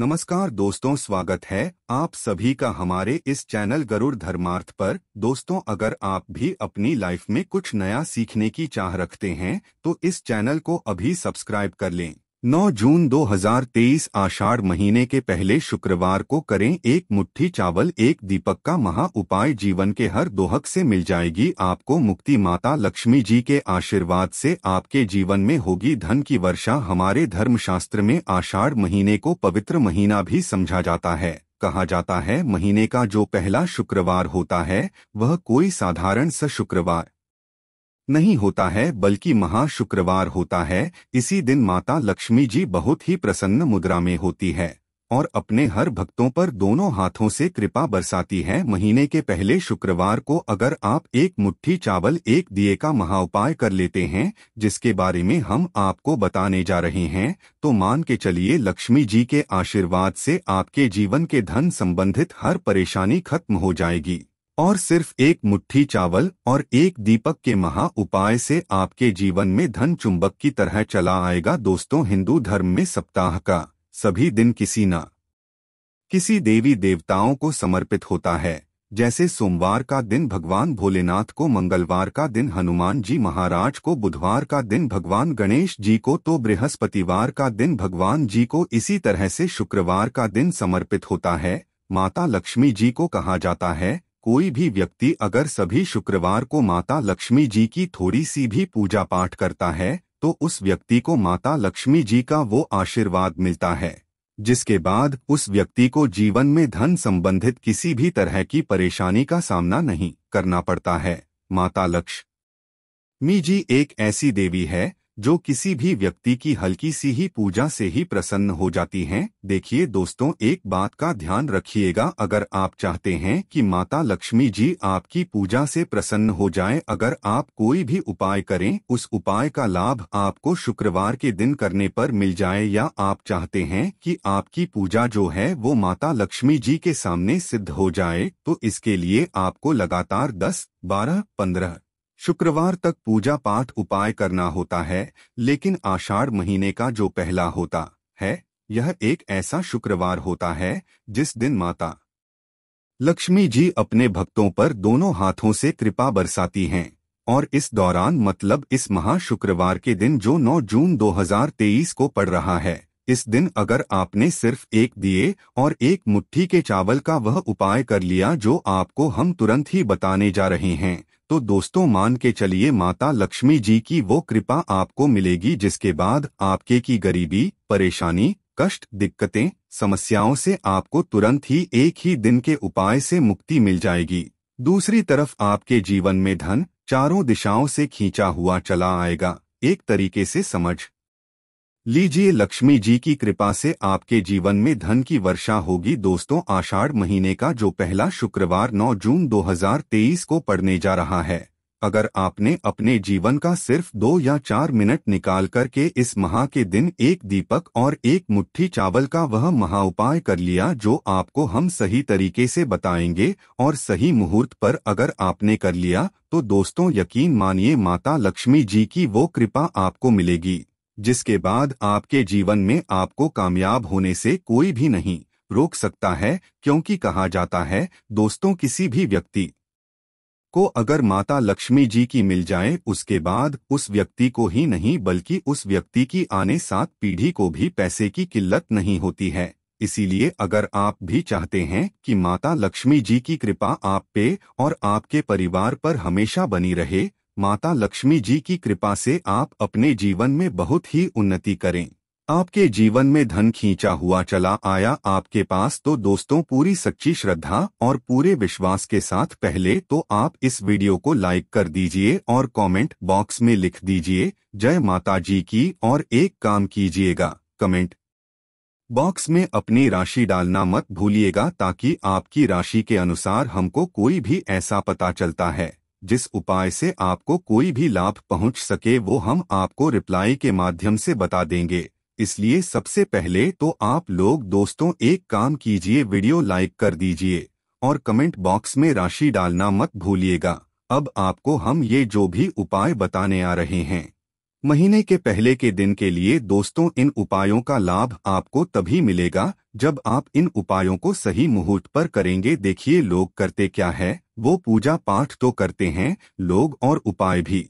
नमस्कार दोस्तों स्वागत है आप सभी का हमारे इस चैनल गरुड़ धर्मार्थ पर दोस्तों अगर आप भी अपनी लाइफ में कुछ नया सीखने की चाह रखते हैं तो इस चैनल को अभी सब्सक्राइब कर लें 9 जून 2023 आषाढ़ महीने के पहले शुक्रवार को करें एक मुट्ठी चावल एक दीपक का महा उपाय जीवन के हर दोहक से मिल जाएगी आपको मुक्ति माता लक्ष्मी जी के आशीर्वाद से आपके जीवन में होगी धन की वर्षा हमारे धर्मशास्त्र में आषाढ़ महीने को पवित्र महीना भी समझा जाता है कहा जाता है महीने का जो पहला शुक्रवार होता है वह कोई साधारण स शुक्रवार नहीं होता है बल्कि महाशुक्रवार होता है इसी दिन माता लक्ष्मी जी बहुत ही प्रसन्न मुद्रा में होती है और अपने हर भक्तों पर दोनों हाथों से कृपा बरसाती है महीने के पहले शुक्रवार को अगर आप एक मुट्ठी चावल एक दिए का महाउपाय कर लेते हैं जिसके बारे में हम आपको बताने जा रहे हैं तो मान के चलिए लक्ष्मी जी के आशीर्वाद से आपके जीवन के धन संबंधित हर परेशानी खत्म हो जाएगी और सिर्फ एक मुट्ठी चावल और एक दीपक के महा उपाय से आपके जीवन में धन चुंबक की तरह चला आएगा दोस्तों हिंदू धर्म में सप्ताह का सभी दिन किसी न किसी देवी देवताओं को समर्पित होता है जैसे सोमवार का दिन भगवान भोलेनाथ को मंगलवार का दिन हनुमान जी महाराज को बुधवार का दिन भगवान गणेश जी को तो बृहस्पतिवार का दिन भगवान जी को इसी तरह से शुक्रवार का दिन समर्पित होता है माता लक्ष्मी जी को कहा जाता है कोई भी व्यक्ति अगर सभी शुक्रवार को माता लक्ष्मी जी की थोड़ी सी भी पूजा पाठ करता है तो उस व्यक्ति को माता लक्ष्मी जी का वो आशीर्वाद मिलता है जिसके बाद उस व्यक्ति को जीवन में धन संबंधित किसी भी तरह की परेशानी का सामना नहीं करना पड़ता है माता लक्ष्मी जी एक ऐसी देवी है जो किसी भी व्यक्ति की हल्की सी ही पूजा से ही प्रसन्न हो जाती हैं देखिए दोस्तों एक बात का ध्यान रखिएगा अगर आप चाहते हैं कि माता लक्ष्मी जी आपकी पूजा से प्रसन्न हो जाए अगर आप कोई भी उपाय करें उस उपाय का लाभ आपको शुक्रवार के दिन करने पर मिल जाए या आप चाहते हैं कि आपकी पूजा जो है वो माता लक्ष्मी जी के सामने सिद्ध हो जाए तो इसके लिए आपको लगातार दस बारह पंद्रह शुक्रवार तक पूजा पाठ उपाय करना होता है लेकिन आषाढ़ महीने का जो पहला होता है यह एक ऐसा शुक्रवार होता है जिस दिन माता लक्ष्मी जी अपने भक्तों पर दोनों हाथों से कृपा बरसाती हैं और इस दौरान मतलब इस महाशुक्रवार के दिन जो 9 जून 2023 को पड़ रहा है इस दिन अगर आपने सिर्फ एक दिए और एक मुट्ठी के चावल का वह उपाय कर लिया जो आपको हम तुरंत ही बताने जा रहे हैं तो दोस्तों मान के चलिए माता लक्ष्मी जी की वो कृपा आपको मिलेगी जिसके बाद आपके की गरीबी परेशानी कष्ट दिक्कतें समस्याओं से आपको तुरंत ही एक ही दिन के उपाय से मुक्ति मिल जाएगी दूसरी तरफ आपके जीवन में धन चारों दिशाओं से खींचा हुआ चला आएगा एक तरीके से समझ लीजिए लक्ष्मी जी की कृपा से आपके जीवन में धन की वर्षा होगी दोस्तों आषाढ़ महीने का जो पहला शुक्रवार 9 जून 2023 को पड़ने जा रहा है अगर आपने अपने जीवन का सिर्फ दो या चार मिनट निकाल करके इस महा के दिन एक दीपक और एक मुट्ठी चावल का वह महा उपाय कर लिया जो आपको हम सही तरीके से बताएंगे और सही मुहूर्त पर अगर आपने कर लिया तो दोस्तों यकीन मानिए माता लक्ष्मी जी की वो कृपा आपको मिलेगी जिसके बाद आपके जीवन में आपको कामयाब होने से कोई भी नहीं रोक सकता है क्योंकि कहा जाता है दोस्तों किसी भी व्यक्ति को अगर माता लक्ष्मी जी की मिल जाए उसके बाद उस व्यक्ति को ही नहीं बल्कि उस व्यक्ति की आने सात पीढ़ी को भी पैसे की किल्लत नहीं होती है इसीलिए अगर आप भी चाहते हैं कि माता लक्ष्मी जी की कृपा आप पे और आपके परिवार पर हमेशा बनी रहे माता लक्ष्मी जी की कृपा से आप अपने जीवन में बहुत ही उन्नति करें आपके जीवन में धन खींचा हुआ चला आया आपके पास तो दोस्तों पूरी सच्ची श्रद्धा और पूरे विश्वास के साथ पहले तो आप इस वीडियो को लाइक कर दीजिए और कमेंट बॉक्स में लिख दीजिए जय माता जी की और एक काम कीजिएगा कमेंट बॉक्स में अपनी राशि डालना मत भूलिएगा ताकि आपकी राशि के अनुसार हमको कोई भी ऐसा पता चलता है जिस उपाय से आपको कोई भी लाभ पहुंच सके वो हम आपको रिप्लाई के माध्यम से बता देंगे इसलिए सबसे पहले तो आप लोग दोस्तों एक काम कीजिए वीडियो लाइक कर दीजिए और कमेंट बॉक्स में राशि डालना मत भूलिएगा अब आपको हम ये जो भी उपाय बताने आ रहे हैं महीने के पहले के दिन के लिए दोस्तों इन उपायों का लाभ आपको तभी मिलेगा जब आप इन उपायों को सही मुहूर्त पर करेंगे देखिए लोग करते क्या है वो पूजा पाठ तो करते हैं लोग और उपाय भी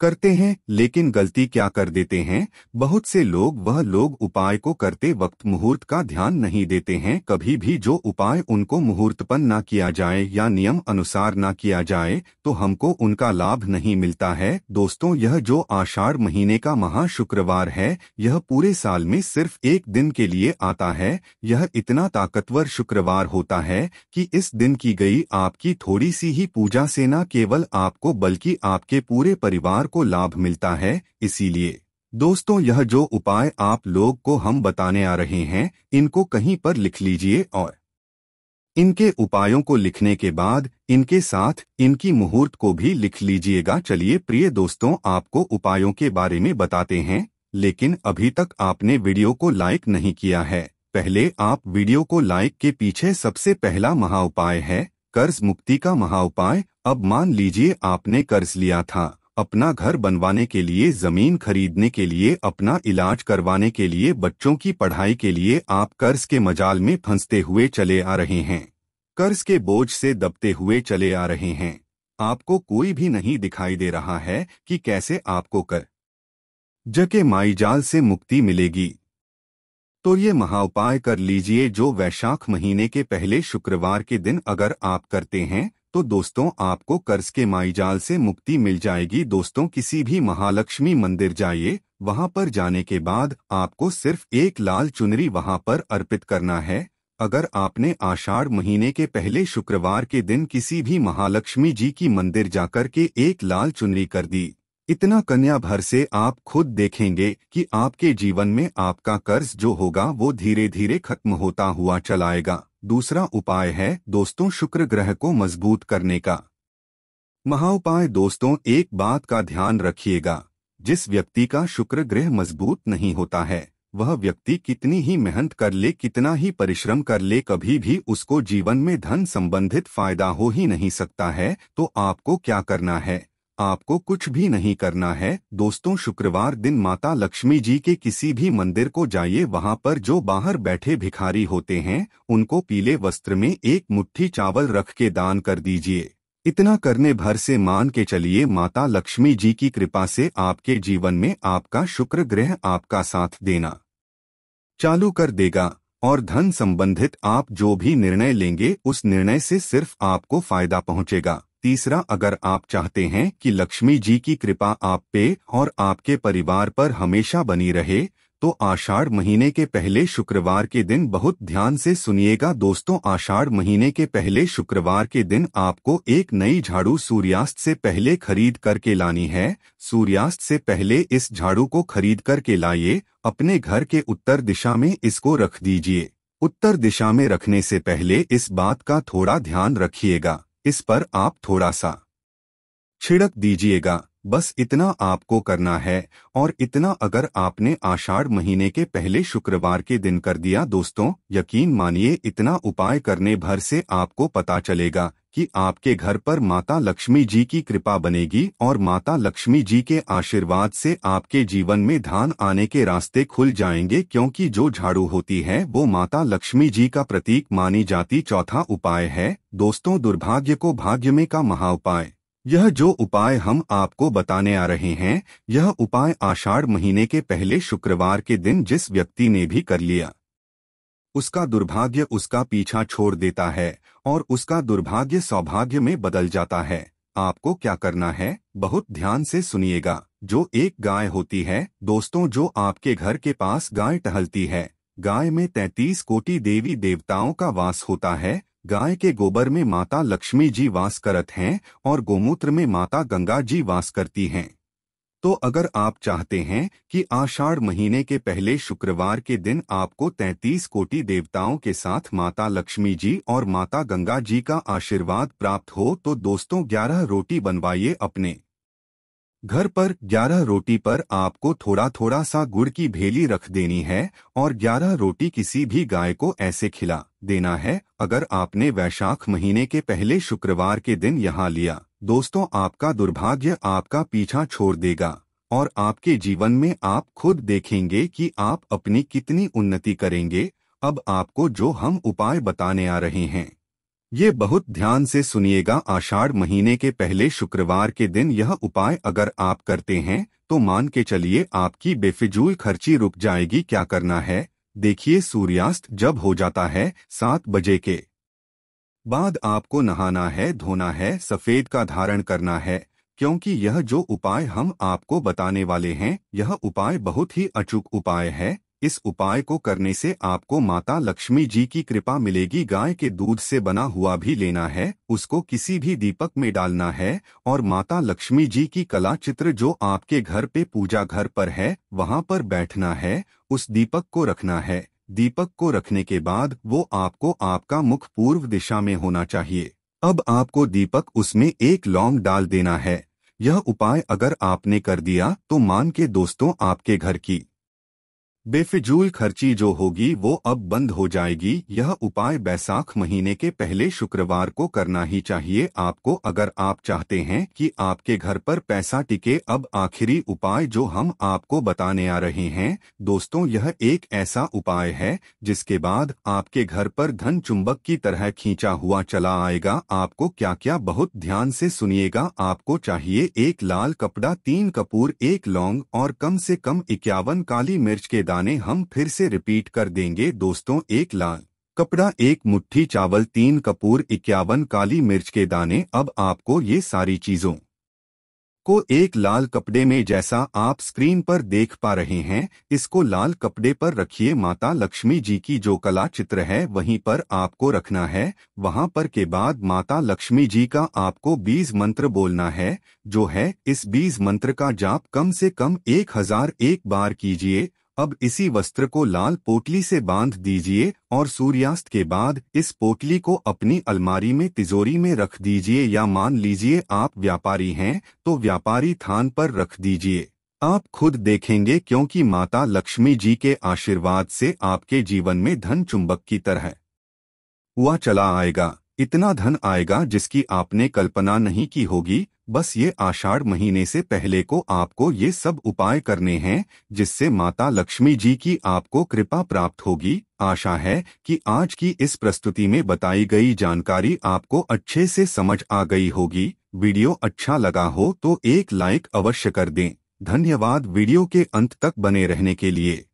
करते हैं लेकिन गलती क्या कर देते हैं बहुत से लोग वह लोग उपाय को करते वक्त मुहूर्त का ध्यान नहीं देते हैं कभी भी जो उपाय उनको मुहूर्तपन ना किया जाए या नियम अनुसार ना किया जाए तो हमको उनका लाभ नहीं मिलता है दोस्तों यह जो आषाढ़ महीने का महा शुक्रवार है यह पूरे साल में सिर्फ एक दिन के लिए आता है यह इतना ताकतवर शुक्रवार होता है की इस दिन की गई आपकी थोड़ी सी ही पूजा से न केवल आपको बल्कि आपके पूरे परिवार को लाभ मिलता है इसीलिए दोस्तों यह जो उपाय आप लोग को हम बताने आ रहे हैं इनको कहीं पर लिख लीजिए और इनके उपायों को लिखने के बाद इनके साथ इनकी मुहूर्त को भी लिख लीजिएगा चलिए प्रिय दोस्तों आपको उपायों के बारे में बताते हैं लेकिन अभी तक आपने वीडियो को लाइक नहीं किया है पहले आप वीडियो को लाइक के पीछे सबसे पहला महा उपाय है कर्ज मुक्ति का महा उपाय अब मान लीजिए आपने कर्ज लिया था अपना घर बनवाने के लिए जमीन खरीदने के लिए अपना इलाज करवाने के लिए बच्चों की पढ़ाई के लिए आप कर्ज के मजाल में फंसते हुए चले आ रहे हैं कर्ज के बोझ से दबते हुए चले आ रहे हैं आपको कोई भी नहीं दिखाई दे रहा है कि कैसे आपको कर जके माईजाल से मुक्ति मिलेगी तो ये महाउपाय कर लीजिए जो वैशाख महीने के पहले शुक्रवार के दिन अगर आप करते हैं तो दोस्तों आपको कर्ज के माईजाल से मुक्ति मिल जाएगी दोस्तों किसी भी महालक्ष्मी मंदिर जाइए वहां पर जाने के बाद आपको सिर्फ एक लाल चुनरी वहां पर अर्पित करना है अगर आपने आषाढ़ महीने के पहले शुक्रवार के दिन किसी भी महालक्ष्मी जी की मंदिर जाकर के एक लाल चुनरी कर दी इतना कन्या भर से आप खुद देखेंगे कि आपके जीवन में आपका कर्ज जो होगा वो धीरे धीरे खत्म होता हुआ चलाएगा दूसरा उपाय है दोस्तों शुक्र ग्रह को मजबूत करने का महाउपाय दोस्तों एक बात का ध्यान रखिएगा जिस व्यक्ति का शुक्र ग्रह मजबूत नहीं होता है वह व्यक्ति कितनी ही मेहनत कर ले कितना ही परिश्रम कर ले कभी भी उसको जीवन में धन संबंधित फायदा हो ही नहीं सकता है तो आपको क्या करना है आपको कुछ भी नहीं करना है दोस्तों शुक्रवार दिन माता लक्ष्मी जी के किसी भी मंदिर को जाइए वहाँ पर जो बाहर बैठे भिखारी होते हैं उनको पीले वस्त्र में एक मुट्ठी चावल रख के दान कर दीजिए इतना करने भर से मान के चलिए माता लक्ष्मी जी की कृपा से आपके जीवन में आपका शुक्र ग्रह आपका साथ देना चालू कर देगा और धन संबंधित आप जो भी निर्णय लेंगे उस निर्णय से सिर्फ आपको फायदा पहुंचेगा तीसरा अगर आप चाहते हैं कि लक्ष्मी जी की कृपा आप पे और आपके परिवार पर हमेशा बनी रहे तो आषाढ़ महीने के पहले शुक्रवार के दिन बहुत ध्यान से सुनिएगा दोस्तों आषाढ़ महीने के पहले शुक्रवार के दिन आपको एक नई झाड़ू सूर्यास्त से पहले खरीद करके लानी है सूर्यास्त से पहले इस झाड़ू को खरीद करके लाइए अपने घर के उत्तर दिशा में इसको रख दीजिए उत्तर दिशा में रखने से पहले इस बात का थोड़ा ध्यान रखिएगा इस पर आप थोड़ा सा छिड़क दीजिएगा बस इतना आपको करना है और इतना अगर आपने आषाढ़ महीने के पहले शुक्रवार के दिन कर दिया दोस्तों यकीन मानिए इतना उपाय करने भर से आपको पता चलेगा कि आपके घर पर माता लक्ष्मी जी की कृपा बनेगी और माता लक्ष्मी जी के आशीर्वाद से आपके जीवन में धान आने के रास्ते खुल जाएंगे क्योंकि जो झाड़ू होती है वो माता लक्ष्मी जी का प्रतीक मानी जाती चौथा उपाय है दोस्तों दुर्भाग्य को भाग्य में का महा उपाय यह जो उपाय हम आपको बताने आ रहे हैं यह उपाय आषाढ़ महीने के पहले शुक्रवार के दिन जिस व्यक्ति ने भी कर लिया उसका दुर्भाग्य उसका पीछा छोड़ देता है और उसका दुर्भाग्य सौभाग्य में बदल जाता है आपको क्या करना है बहुत ध्यान से सुनिएगा जो एक गाय होती है दोस्तों जो आपके घर के पास गाय टहलती है गाय में तैतीस कोटि देवी देवताओं का वास होता है गाय के गोबर में माता लक्ष्मी जी वास करत हैं और गोमूत्र में माता गंगा जी वास करती हैं तो अगर आप चाहते हैं कि आषाढ़ महीने के पहले शुक्रवार के दिन आपको 33 कोटि देवताओं के साथ माता लक्ष्मी जी और माता गंगा जी का आशीर्वाद प्राप्त हो तो दोस्तों 11 रोटी बनवाइए अपने घर पर 11 रोटी पर आपको थोड़ा थोड़ा सा गुड़ की भेली रख देनी है और 11 रोटी किसी भी गाय को ऐसे खिला देना है अगर आपने वैशाख महीने के पहले शुक्रवार के दिन यहाँ लिया दोस्तों आपका दुर्भाग्य आपका पीछा छोड़ देगा और आपके जीवन में आप खुद देखेंगे कि आप अपनी कितनी उन्नति करेंगे अब आपको जो हम उपाय बताने आ रहे हैं ये बहुत ध्यान से सुनिएगा आषाढ़ महीने के पहले शुक्रवार के दिन यह उपाय अगर आप करते हैं तो मान के चलिए आपकी बेफिजूल खर्ची रुक जाएगी क्या करना है देखिए सूर्यास्त जब हो जाता है सात बजे के बाद आपको नहाना है धोना है सफ़ेद का धारण करना है क्योंकि यह जो उपाय हम आपको बताने वाले हैं यह उपाय बहुत ही अचूक उपाय है इस उपाय को करने से आपको माता लक्ष्मी जी की कृपा मिलेगी गाय के दूध से बना हुआ भी लेना है उसको किसी भी दीपक में डालना है और माता लक्ष्मी जी की कला चित्र जो आपके घर पे पूजा घर पर है वहाँ पर बैठना है उस दीपक को रखना है दीपक को रखने के बाद वो आपको आपका मुख पूर्व दिशा में होना चाहिए अब आपको दीपक उसमें एक लौंग डाल देना है यह उपाय अगर आपने कर दिया तो मान के दोस्तों आपके घर की बेफिजूल खर्ची जो होगी वो अब बंद हो जाएगी यह उपाय बैसाख महीने के पहले शुक्रवार को करना ही चाहिए आपको अगर आप चाहते हैं कि आपके घर पर पैसा टिके अब आखिरी उपाय जो हम आपको बताने आ रहे हैं दोस्तों यह एक ऐसा उपाय है जिसके बाद आपके घर पर धन चुंबक की तरह खींचा हुआ चला आएगा आपको क्या क्या बहुत ध्यान से सुनिएगा आपको चाहिए एक लाल कपड़ा तीन कपूर एक लौंग और कम से कम इक्यावन काली मिर्च के दाने हम फिर से रिपीट कर देंगे दोस्तों एक लाल कपड़ा एक मुट्ठी चावल तीन कपूर इक्यावन काली मिर्च के दाने अब आपको ये सारी चीज़ों को एक लाल कपड़े में जैसा आप स्क्रीन पर देख पा रहे हैं इसको लाल कपड़े पर रखिए माता लक्ष्मी जी की जो कला चित्र है वहीं पर आपको रखना है वहां पर के बाद माता लक्ष्मी जी का आपको बीज मंत्र बोलना है जो है इस बीज मंत्र का जाप कम से कम एक हजार एक बार कीजिए अब इसी वस्त्र को लाल पोटली से बांध दीजिए और सूर्यास्त के बाद इस पोटली को अपनी अलमारी में तिजोरी में रख दीजिए या मान लीजिए आप व्यापारी हैं तो व्यापारी थान पर रख दीजिए आप खुद देखेंगे क्योंकि माता लक्ष्मी जी के आशीर्वाद से आपके जीवन में धन चुंबक की तरह हुआ चला आएगा इतना धन आएगा जिसकी आपने कल्पना नहीं की होगी बस ये आषाढ़ महीने से पहले को आपको ये सब उपाय करने हैं जिससे माता लक्ष्मी जी की आपको कृपा प्राप्त होगी आशा है कि आज की इस प्रस्तुति में बताई गई जानकारी आपको अच्छे से समझ आ गई होगी वीडियो अच्छा लगा हो तो एक लाइक अवश्य कर दें धन्यवाद वीडियो के अंत तक बने रहने के लिए